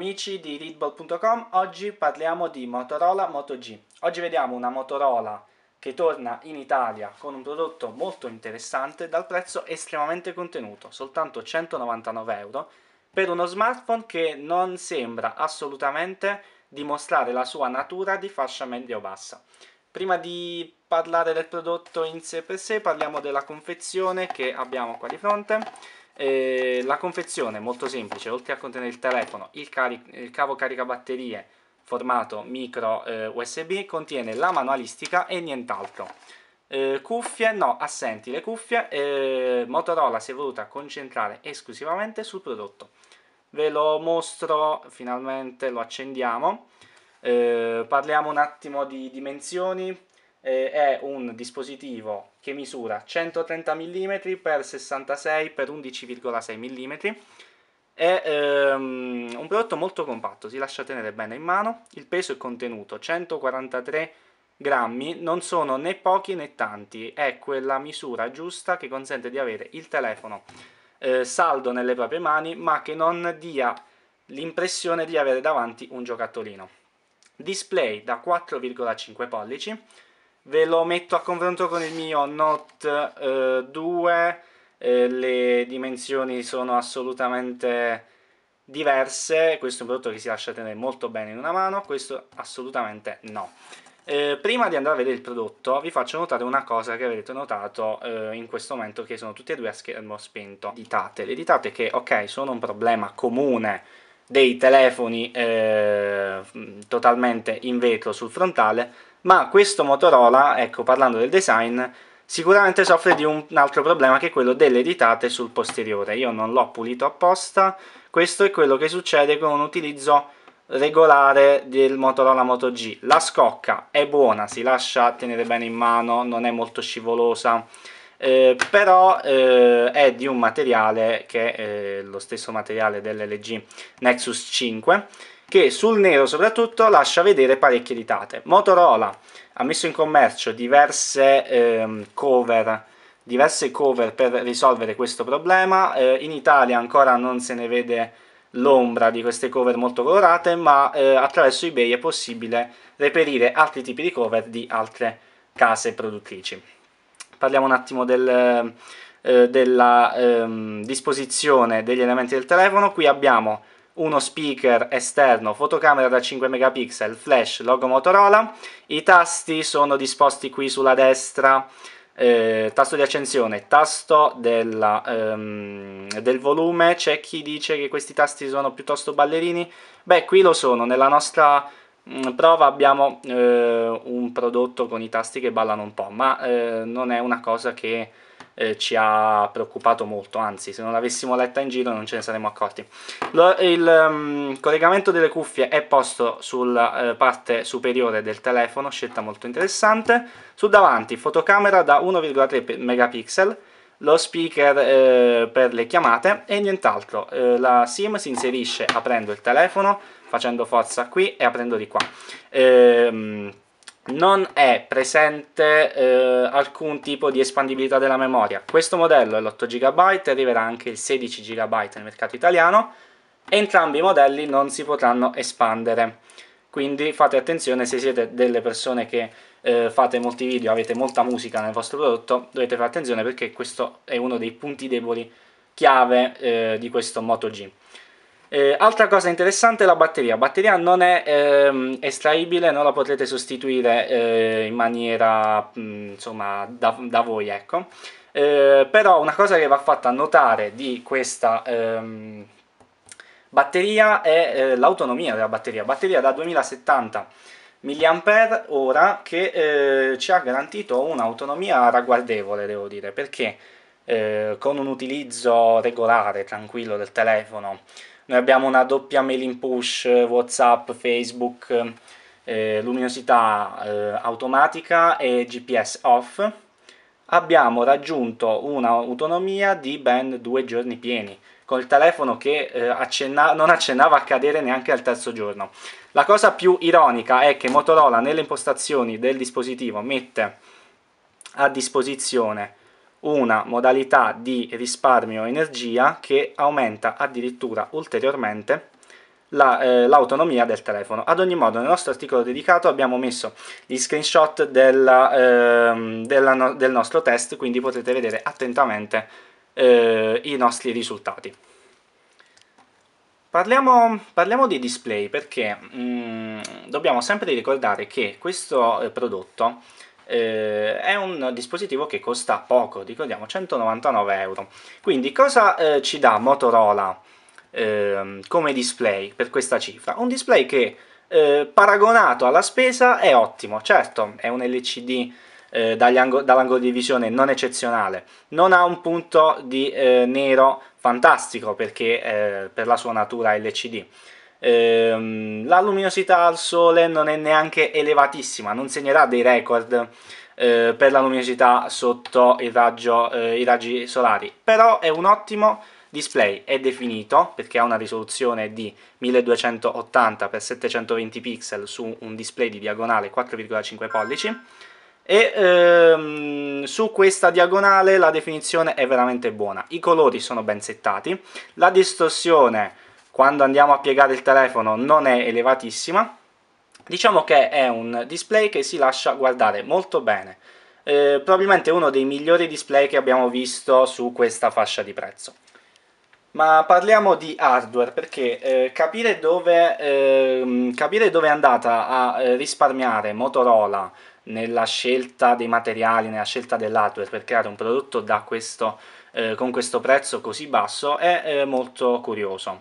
amici di readball.com, oggi parliamo di Motorola Moto G. Oggi vediamo una Motorola che torna in Italia con un prodotto molto interessante dal prezzo estremamente contenuto, soltanto 199 euro, per uno smartphone che non sembra assolutamente dimostrare la sua natura di fascia media o bassa Prima di parlare del prodotto in sé per sé, parliamo della confezione che abbiamo qua di fronte eh, la confezione è molto semplice, oltre a contenere il telefono, il, cari il cavo caricabatterie formato micro eh, USB contiene la manualistica e nient'altro. Eh, cuffie, no, assenti le cuffie, eh, Motorola si è voluta concentrare esclusivamente sul prodotto. Ve lo mostro, finalmente lo accendiamo. Eh, parliamo un attimo di dimensioni, eh, è un dispositivo che misura 130 mm x 66 x 11,6 mm è ehm, un prodotto molto compatto, si lascia tenere bene in mano, il peso è contenuto 143 grammi, non sono né pochi né tanti, è quella misura giusta che consente di avere il telefono eh, saldo nelle proprie mani ma che non dia l'impressione di avere davanti un giocattolino. Display da 4,5 pollici, ve lo metto a confronto con il mio Note eh, 2 eh, le dimensioni sono assolutamente diverse questo è un prodotto che si lascia tenere molto bene in una mano questo assolutamente no eh, prima di andare a vedere il prodotto vi faccio notare una cosa che avrete notato eh, in questo momento che sono tutti e due a schermo spento editate, le ditate che ok sono un problema comune dei telefoni eh, totalmente in vetro sul frontale ma questo Motorola, ecco parlando del design, sicuramente soffre di un altro problema che è quello delle ditate sul posteriore. Io non l'ho pulito apposta, questo è quello che succede con un utilizzo regolare del Motorola Moto G. La scocca è buona, si lascia tenere bene in mano, non è molto scivolosa, eh, però eh, è di un materiale che è eh, lo stesso materiale dell'LG Nexus 5 che sul nero soprattutto lascia vedere parecchie ditate. Motorola ha messo in commercio diverse ehm, cover diverse cover per risolvere questo problema. Eh, in Italia ancora non se ne vede l'ombra di queste cover molto colorate, ma eh, attraverso eBay è possibile reperire altri tipi di cover di altre case produttrici. Parliamo un attimo del, eh, della ehm, disposizione degli elementi del telefono. Qui abbiamo uno speaker esterno, fotocamera da 5 megapixel, flash, logo Motorola. I tasti sono disposti qui sulla destra, eh, tasto di accensione, tasto della, ehm, del volume. C'è chi dice che questi tasti sono piuttosto ballerini. Beh, qui lo sono. Nella nostra mm, prova abbiamo eh, un prodotto con i tasti che ballano un po', ma eh, non è una cosa che eh, ci ha preoccupato molto, anzi se non l'avessimo letta in giro non ce ne saremmo accorti. Lo, il um, collegamento delle cuffie è posto sulla eh, parte superiore del telefono, scelta molto interessante. Sul davanti fotocamera da 1,3 megapixel, lo speaker eh, per le chiamate e nient'altro. Eh, la SIM si inserisce aprendo il telefono, facendo forza qui e aprendo di qua. Ehm non è presente eh, alcun tipo di espandibilità della memoria. Questo modello è l'8 GB, arriverà anche il 16 GB nel mercato italiano entrambi i modelli non si potranno espandere. Quindi fate attenzione se siete delle persone che eh, fate molti video, avete molta musica nel vostro prodotto, dovete fare attenzione perché questo è uno dei punti deboli chiave eh, di questo Moto G. Eh, altra cosa interessante è la batteria, la batteria non è ehm, estraibile, non la potrete sostituire eh, in maniera mh, mm, insomma da, da, voi ecco. Eh, però una cosa che va fatta notare di questa ehm, batteria è eh, l'autonomia della batteria, batteria da 2070 mAh che eh, ci ha garantito un'autonomia ragguardevole devo dire perché eh, con un utilizzo regolare, tranquillo del telefono noi abbiamo una doppia mailing push, WhatsApp, Facebook, eh, luminosità eh, automatica e GPS off. Abbiamo raggiunto un'autonomia di ben due giorni pieni col telefono che eh, accenna non accennava a cadere neanche al terzo giorno. La cosa più ironica è che Motorola nelle impostazioni del dispositivo mette a disposizione una modalità di risparmio energia che aumenta addirittura ulteriormente l'autonomia la, eh, del telefono. Ad ogni modo, nel nostro articolo dedicato abbiamo messo gli screenshot della, eh, della no, del nostro test, quindi potete vedere attentamente eh, i nostri risultati. Parliamo, parliamo di display perché mh, mm, dobbiamo sempre ricordare che questo eh, prodotto eh, è un dispositivo che costa poco, ricordiamo 199 euro. Quindi cosa eh, ci dà Motorola eh, come display per questa cifra? Un display che eh, paragonato alla spesa è ottimo, certo è un LCD eh, dall'angolo di visione non eccezionale, non ha un punto di eh, nero fantastico perché per la sua natura LCD Ehm, la luminosità al sole non è neanche elevatissima, non segnerà dei record eh, per la luminosità sotto raggio, eh, i raggi solari, però è un ottimo display è definito perché ha una risoluzione di 1280x720 pixel su un display di diagonale 4,5 pollici e ehm, su questa diagonale la definizione è veramente buona, i colori sono ben settati, la distorsione quando andiamo a piegare il telefono non è elevatissima diciamo che è un display che si lascia guardare molto bene eh, probabilmente uno dei migliori display che abbiamo visto su questa fascia di prezzo ma parliamo di hardware perché eh, capire, dove, eh, capire, dove, è andata a eh, risparmiare Motorola nella scelta dei materiali, nella scelta dell'hardware per creare un prodotto questo, eh, con questo prezzo così basso è eh, molto curioso.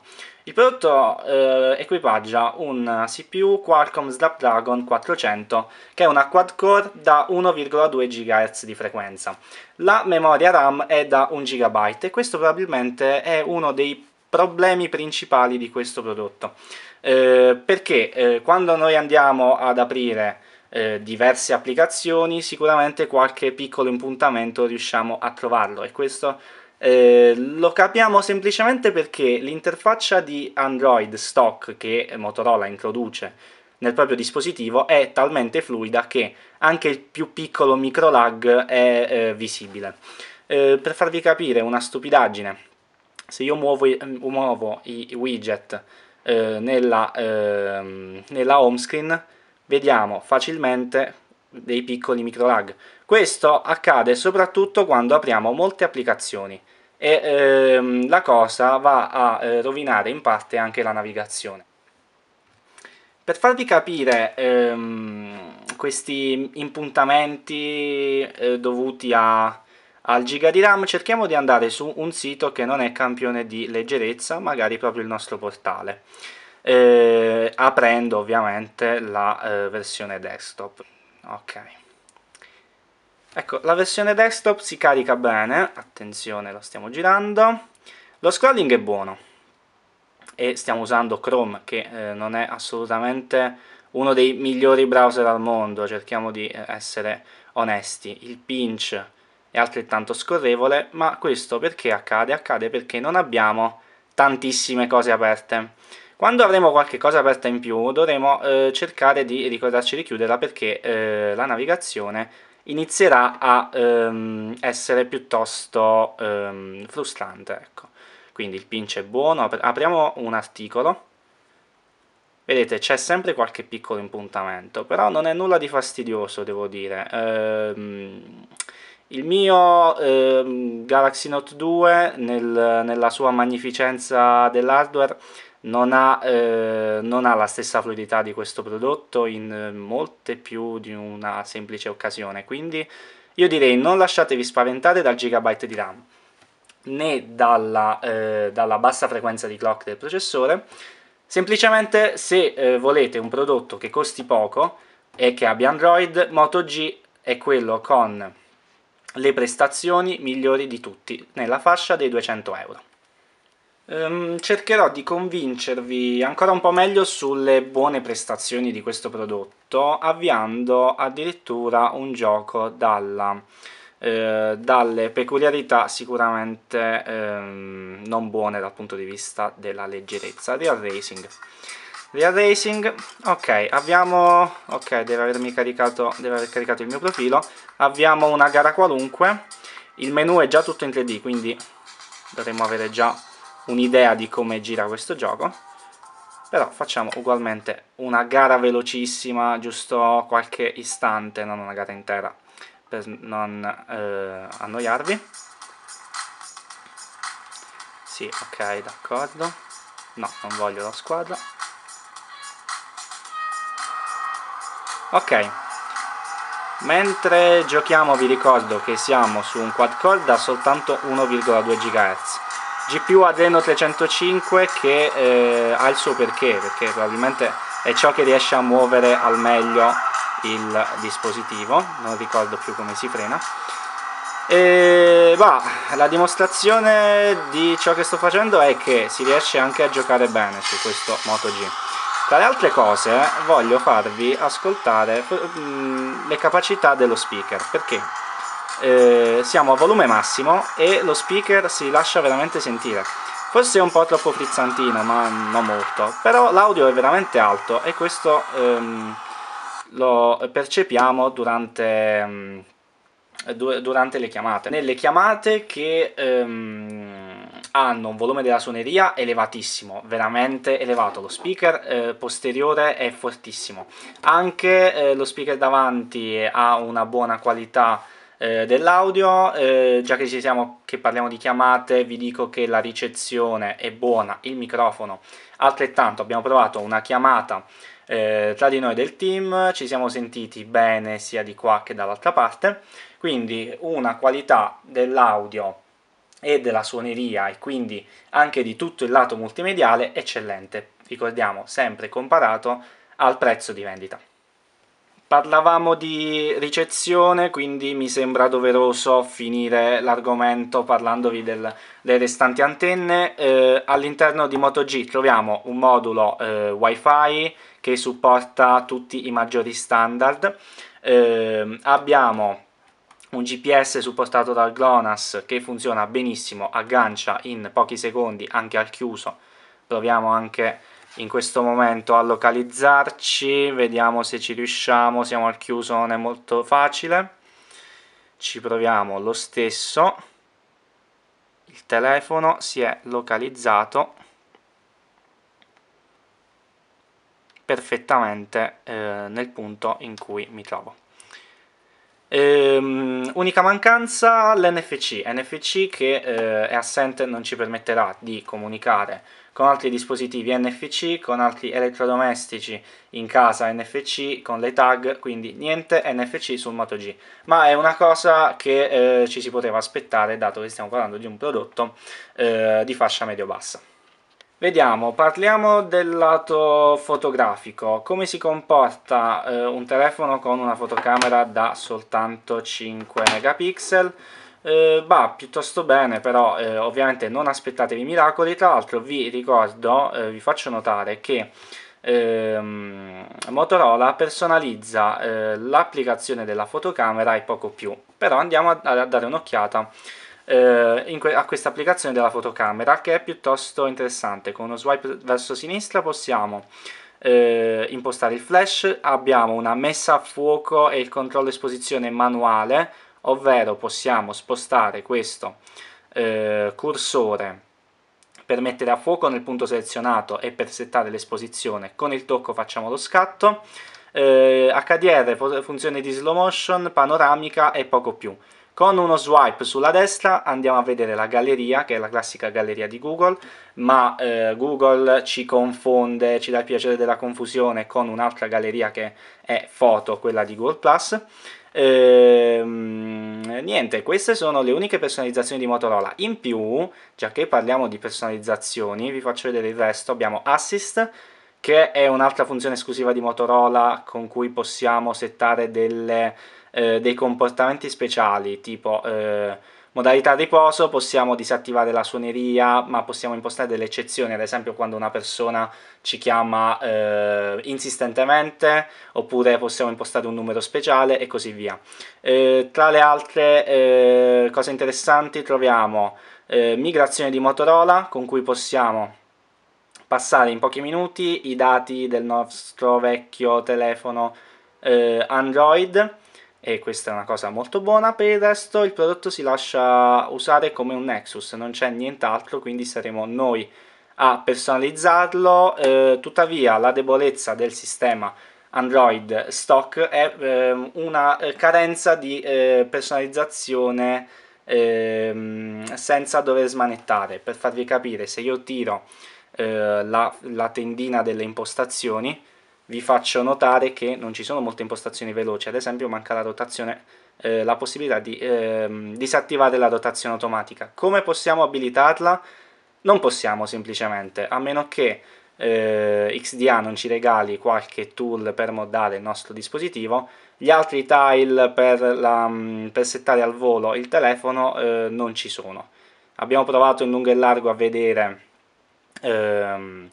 Il prodotto eh, equipaggia un CPU Qualcomm Snapdragon 400 che è una quad-core da 1,2 GHz di frequenza. La memoria RAM è da 1 GB e questo probabilmente è uno dei problemi principali di questo prodotto. Eh, perché eh, quando noi andiamo ad aprire eh, diverse applicazioni, sicuramente qualche piccolo impuntamento riusciamo a trovarlo e questo eh, lo capiamo semplicemente perché l'interfaccia di Android stock che Motorola introduce nel proprio dispositivo è talmente fluida che anche il più piccolo micro lag è eh, visibile. Eh, per farvi capire una stupidaggine, se io muovo, mm, muovo i widget eh, nella, ehm, nella home screen, vediamo facilmente dei piccoli micro lag. Questo accade soprattutto quando apriamo molte applicazioni e ehm, la cosa va a eh, rovinare in parte anche la navigazione. Per farvi capire ehm, questi impuntamenti eh, dovuti a, al giga di RAM cerchiamo di andare su un sito che non è campione di leggerezza, magari proprio il nostro portale, eh, aprendo ovviamente la eh, versione desktop ok ecco la versione desktop si carica bene attenzione lo stiamo girando lo scrolling è buono e stiamo usando Chrome che eh, non è assolutamente uno dei migliori browser al mondo cerchiamo di eh, essere onesti il pinch è altrettanto scorrevole ma questo perché accade? accade perché non abbiamo tantissime cose aperte quando avremo qualche cosa aperta in più dovremo eh, cercare di ricordarci di chiuderla perché eh, la navigazione inizierà a ehm, essere piuttosto ehm, frustrante. Ecco. Quindi il pinch è buono, apriamo un articolo. Vedete, c'è sempre qualche piccolo impuntamento, però non è nulla di fastidioso, devo dire. Ehm, il mio ehm, Galaxy Note 2, nel, nella sua magnificenza dell'hardware, non ha, eh, non ha, la stessa fluidità di questo prodotto in eh, molte più di una semplice occasione, quindi io direi non lasciatevi spaventare dal gigabyte di RAM né dalla, eh, dalla bassa frequenza di clock del processore, semplicemente se eh, volete un prodotto che costi poco e che abbia Android, Moto G è quello con le prestazioni migliori di tutti, nella fascia dei 200 euro. Um, cercherò di convincervi ancora un po' meglio sulle buone prestazioni di questo prodotto, avviando addirittura un gioco dalla, eh, dalle peculiarità sicuramente ehm, non buone dal punto di vista della leggerezza. Real Racing. Real Racing, ok, abbiamo... ok, deve avermi caricato, deve aver caricato il mio profilo. Abbiamo una gara qualunque, il menu è già tutto in 3D, quindi dovremmo avere già un'idea di come gira questo gioco però facciamo ugualmente una gara velocissima giusto qualche istante non una gara intera per non eh, annoiarvi sì ok d'accordo no non voglio la squadra ok mentre giochiamo vi ricordo che siamo su un quad core da soltanto 1,2 GHz GPU Adreno 305 che eh, ha il suo perché, perché probabilmente è ciò che riesce a muovere al meglio il dispositivo, non ricordo più come si frena. E bah, la dimostrazione di ciò che sto facendo è che si riesce anche a giocare bene su questo Moto G. Tra le altre cose voglio farvi ascoltare mm, le capacità dello speaker, perché eh, siamo a volume massimo e lo speaker si lascia veramente sentire forse è un po' troppo frizzantino ma non molto però l'audio è veramente alto e questo ehm, lo percepiamo durante, um, du durante le chiamate nelle chiamate che ehm, hanno un volume della suoneria elevatissimo, veramente elevato. Lo speaker eh, posteriore è fortissimo. Anche eh, lo speaker davanti ha una buona qualità eh, dell'audio. Eh, già che ci siamo, che parliamo di chiamate, vi dico che la ricezione è buona, il microfono altrettanto. Abbiamo provato una chiamata eh, tra di noi del team, ci siamo sentiti bene sia di qua che dall'altra parte, quindi una qualità dell'audio e della suoneria e quindi anche di tutto il lato multimediale eccellente, ricordiamo sempre comparato al prezzo di vendita. Parlavamo di ricezione, quindi mi sembra doveroso finire l'argomento parlandovi del, delle restanti antenne. Eh, all'interno di MotoG troviamo un modulo eh, WiFi che supporta tutti i maggiori standard. Eh, abbiamo un GPS supportato dal GLONASS che funziona benissimo, aggancia in pochi secondi anche al chiuso. Proviamo anche in questo momento a localizzarci vediamo se ci riusciamo siamo al chiuso non è molto facile ci proviamo lo stesso il telefono si è localizzato perfettamente eh, nel punto in cui mi trovo ehm, unica mancanza l'NFC NFC che eh, è assente non ci permetterà di comunicare con altri dispositivi NFC, con altri elettrodomestici in casa NFC, con le tag, quindi niente NFC sul Moto G. Ma è una cosa che eh, ci si poteva aspettare dato che stiamo parlando di un prodotto eh, di fascia medio-bassa. Vediamo, parliamo del lato fotografico, come si comporta eh, un telefono con una fotocamera da soltanto 5 megapixel eh, bah, piuttosto bene, però eh, ovviamente non aspettatevi miracoli. Tra l'altro vi ricordo, eh, vi faccio notare che ehm, Motorola personalizza eh, l'applicazione della fotocamera e poco più. Però andiamo a, a dare un'occhiata eh, que a questa applicazione della fotocamera che è piuttosto interessante. Con uno swipe verso sinistra possiamo eh, impostare il flash, abbiamo una messa a fuoco e il controllo esposizione manuale ovvero possiamo spostare questo eh, cursore per mettere a fuoco nel punto selezionato e per settare l'esposizione con il tocco facciamo lo scatto eh, HDR, funzione di slow motion, panoramica e poco più con uno swipe sulla destra andiamo a vedere la galleria, che è la classica galleria di Google, ma eh, Google ci confonde, ci dà il piacere della confusione con un'altra galleria che è foto, quella di Google+. Ehm, niente, queste sono le uniche personalizzazioni di Motorola. In più, già che parliamo di personalizzazioni, vi faccio vedere il resto. Abbiamo Assist, che è un'altra funzione esclusiva di Motorola con cui possiamo settare delle, eh, dei comportamenti speciali, tipo... Eh, Modalità riposo, possiamo disattivare la suoneria, ma possiamo impostare delle eccezioni, ad esempio quando una persona ci chiama eh, insistentemente, oppure possiamo impostare un numero speciale e così via. Eh, tra le altre eh, cose interessanti troviamo eh, migrazione di Motorola, con cui possiamo passare in pochi minuti i dati del nostro vecchio telefono eh, Android, e questa è una cosa molto buona. Per il resto il prodotto si lascia usare come un Nexus, non c'è nient'altro, quindi saremo noi a personalizzarlo, eh, tuttavia la debolezza del sistema Android stock è ehm, eh, una carenza di eh, personalizzazione ehm, senza dover smanettare. Per farvi capire, se io tiro eh, la, la tendina delle impostazioni, vi faccio notare che non ci sono molte impostazioni veloci, ad esempio manca la rotazione, eh, la possibilità di eh, disattivare la rotazione automatica. Come possiamo abilitarla? Non possiamo semplicemente, a meno che eh, XDA non ci regali qualche tool per moddare il nostro dispositivo, gli altri tile per, la, mm, per settare al volo il telefono eh, non ci sono. Abbiamo provato in lungo e largo a vedere... Ehm,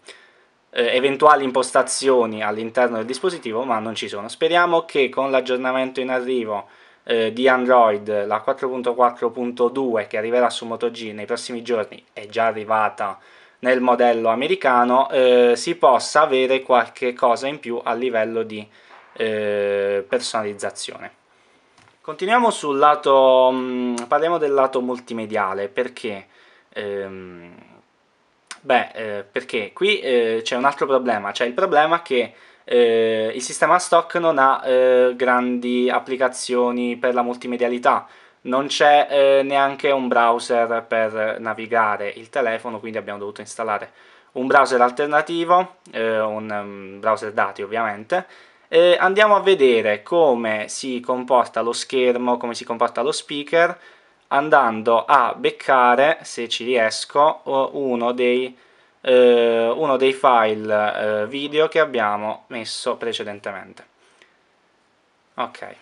eh, eventuali impostazioni all'interno del dispositivo, ma non ci sono. Speriamo che con l'aggiornamento in arrivo eh, di Android, la 4.4.2 che arriverà su Moto G nei prossimi giorni, è già arrivata nel modello americano, eh, si possa avere qualche cosa in più a livello di eh, personalizzazione. Continuiamo sul lato, mh, mm, parliamo del lato multimediale perché ehm, Beh, eh, perché qui eh, c'è un altro problema, c'è cioè il problema che eh, il sistema stock non ha eh, grandi applicazioni per la multimedialità, non c'è eh, neanche un browser per navigare il telefono, quindi abbiamo dovuto installare un browser alternativo, eh, un mm, browser dati ovviamente, eh, andiamo a vedere come si comporta lo schermo, come si comporta lo speaker andando a beccare, se ci riesco, uno dei, eh, uno dei file eh, video che abbiamo messo precedentemente. Ok.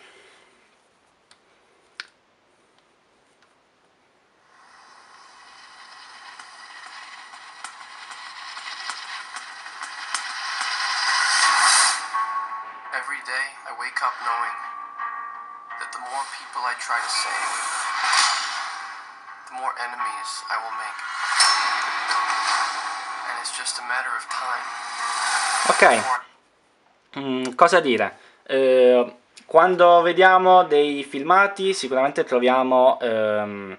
cosa dire? Eh, quando vediamo dei filmati sicuramente troviamo, ehm,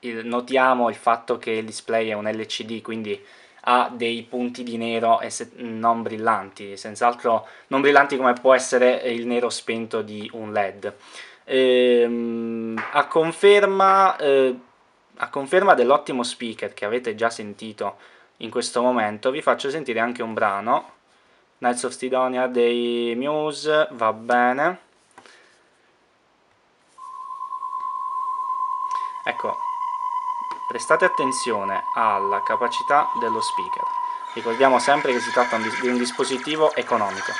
il, notiamo il fatto che il display è un LCD, quindi ha dei punti di nero e non brillanti, senz'altro non brillanti come può essere il nero spento di un LED. Ehm, a conferma, eh, conferma dell'ottimo speaker che avete già sentito in questo momento, vi faccio sentire anche un brano Knights of Sidonia dei Muse, va bene. Ecco, prestate attenzione alla capacità dello speaker. Ricordiamo sempre che si tratta di un dispositivo economico.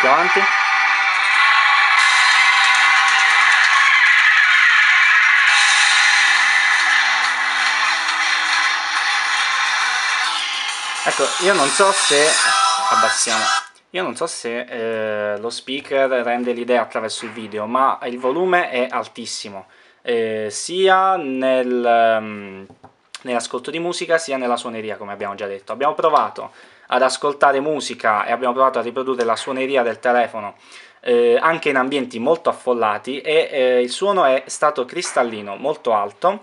più avanti ecco io non so se abbassiamo io non so se eh, lo speaker rende l'idea attraverso il video ma il volume è altissimo eh, sia nel, um, nell'ascolto di musica sia nella suoneria come abbiamo già detto abbiamo provato ad ascoltare musica e abbiamo provato a riprodurre la suoneria del telefono eh, anche in ambienti molto affollati e eh, il suono è stato cristallino, molto alto.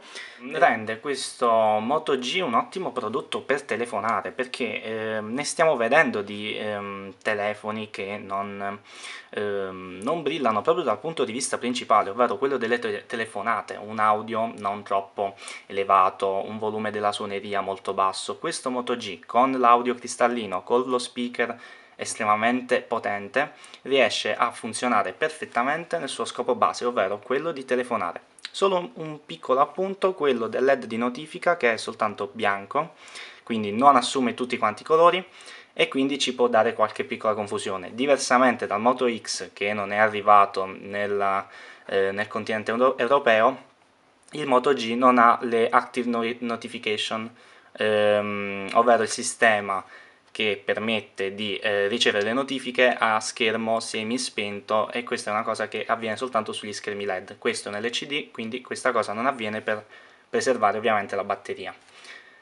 Rende questo Moto G un ottimo prodotto per telefonare perché eh, ne stiamo vedendo di ehm, telefoni che non, ehm, non, brillano proprio dal punto di vista principale, ovvero quello delle te- telefonate, un audio non troppo elevato, un volume della suoneria molto basso. Questo Moto G con l'audio cristallino, con lo speaker estremamente potente, riesce a funzionare perfettamente nel suo scopo base, ovvero quello di telefonare. Solo un piccolo appunto, quello del LED di notifica che è soltanto bianco, quindi non assume tutti quanti i colori e quindi ci può dare qualche piccola confusione. Diversamente dal Moto X che non è arrivato nella, eh, nel continente europeo, il Moto G non ha le Active Notification, ehm, ovvero il sistema che permette di eh, ricevere le notifiche a schermo semispento e questa è una cosa che avviene soltanto sugli schermi LED. Questo è un quindi questa cosa non avviene per preservare ovviamente la batteria.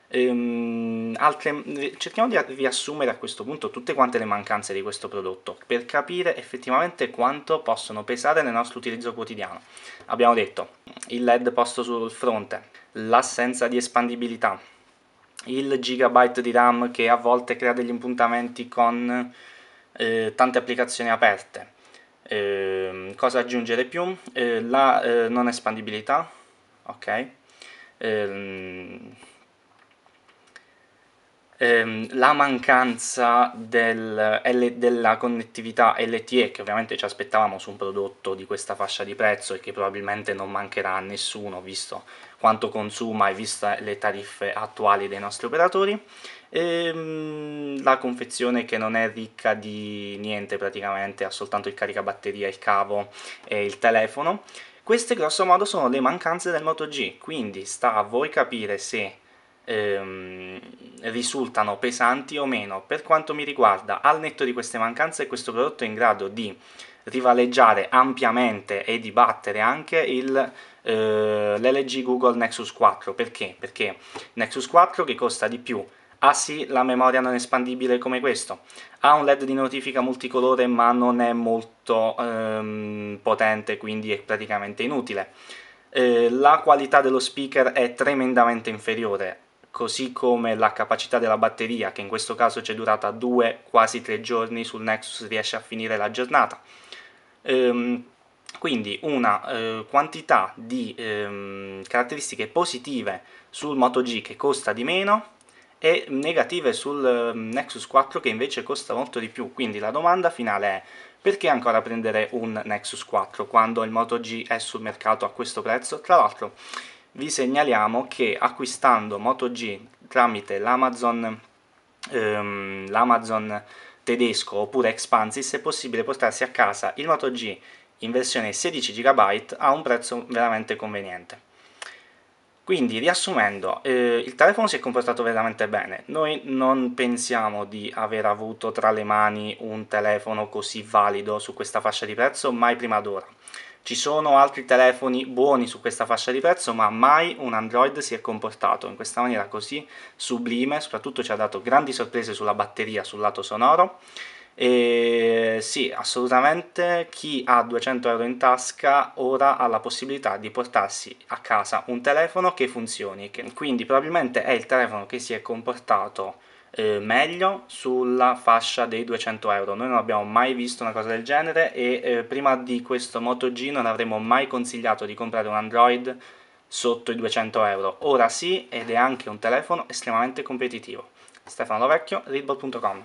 Ehm, altre, cerchiamo di riassumere a questo punto tutte quante le mancanze di questo prodotto per capire effettivamente quanto possono pesare nel nostro utilizzo quotidiano. Abbiamo detto il LED posto sul fronte, l'assenza di espandibilità, il gigabyte di RAM che a volte crea degli impuntamenti con eh, tante applicazioni aperte. Eh, cosa aggiungere più? Eh, la eh, non espandibilità, ok? Ehm, ehm, la mancanza del, della connettività LTE che ovviamente ci aspettavamo su un prodotto di questa fascia di prezzo e che probabilmente non mancherà a nessuno visto quanto consuma e vista le tariffe attuali dei nostri operatori e ehm, la confezione che non è ricca di niente praticamente ha soltanto il caricabatteria, il cavo e il telefono queste grosso modo sono le mancanze del Moto G quindi sta a voi capire se Ehm, risultano pesanti o meno. Per quanto mi riguarda, al netto di queste mancanze, questo prodotto è in grado di rivaleggiare ampiamente e dibattere anche il eh, l'LG Google Nexus 4 perché? Perché Nexus 4 che costa di più ha ah sì la memoria non espandibile come questo, ha un LED di notifica multicolore ma non è molto ehm, potente quindi è praticamente inutile. Eh, la qualità dello speaker è tremendamente inferiore, così come la capacità della batteria che in questo caso ci è durata due, quasi tre giorni sul Nexus riesce a finire la giornata. Ehm, quindi una eh, quantità di ehm, caratteristiche positive sul Moto G che costa di meno e negative sul ehm, Nexus 4 che invece costa molto di più. Quindi la domanda finale è perché ancora prendere un Nexus 4 quando il Moto G è sul mercato a questo prezzo? Tra l'altro vi segnaliamo che acquistando Moto G tramite l'Amazon ehm, tedesco oppure Expansis è possibile portarsi a casa il Moto G in versione 16 GB a un prezzo veramente conveniente. Quindi, riassumendo, eh, il telefono si è comportato veramente bene. Noi non pensiamo di aver avuto tra le mani un telefono così valido su questa fascia di prezzo mai prima d'ora. Ci sono altri telefoni buoni su questa fascia di prezzo, ma mai un Android si è comportato in questa maniera così sublime, soprattutto ci ha dato grandi sorprese sulla batteria, sul lato sonoro. E sì, assolutamente chi ha 200 euro in tasca ora ha la possibilità di portarsi a casa un telefono che funzioni, quindi probabilmente è il telefono che si è comportato eh, meglio sulla fascia dei 200 euro. Noi non abbiamo mai visto una cosa del genere e eh, prima di questo Moto G non avremmo mai consigliato di comprare un Android sotto i 200 euro. Ora sì, ed è anche un telefono estremamente competitivo. Stefano Lovecchio, readbot.com